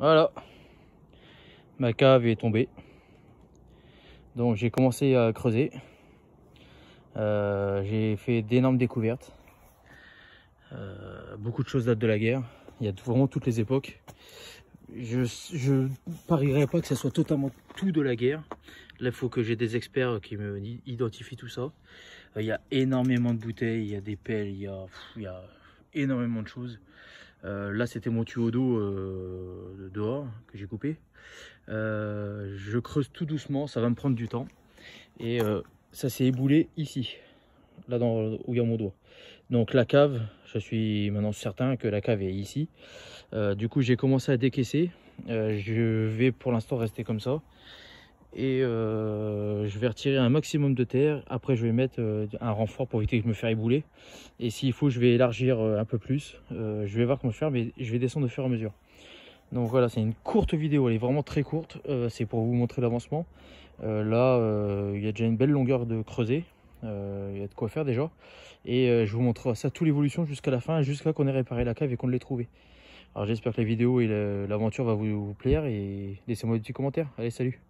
Voilà. Ma cave est tombée. Donc j'ai commencé à creuser. Euh, j'ai fait d'énormes découvertes. Euh, beaucoup de choses datent de la guerre. Il y a vraiment toutes les époques. Je, ne parierais pas que ce soit totalement tout de la guerre. Là, il faut que j'ai des experts qui me identifient tout ça. Euh, il y a énormément de bouteilles, il y a des pelles, il y il y a énormément de choses. là, c'était mon tuyau d'eau dehors que j'ai coupé. Euh, je creuse tout doucement, ça va me prendre du temps. Et euh, ça s'est éboulé ici, là dans, où il y a mon doigt. Donc la cave, je suis maintenant certain que la cave est ici. Euh, du coup j'ai commencé à décaisser. je vais pour l'instant rester comme ça. Et je vais retirer un maximum de terre. Après je vais mettre un renfort pour éviter que je me faire ébouler. Et s'il faut je vais élargir un peu plus. je vais voir comment faire mais je vais descendre au fur et à mesure. Donc voilà, c'est une courte vidéo, elle est vraiment très courte, euh, c'est pour vous montrer l'avancement. Euh, là, euh, il y a déjà une belle longueur de creuset, il y a de quoi faire déjà. Et je vous montrerai ça, toute l'évolution jusqu'à la fin, jusqu'à qu'on ait réparé la cave et qu'on l'ait trouvée. Alors j'espère que la vidéo et l'aventure va vous, vous plaire et laissez-moi des petits commentaires. Allez, salut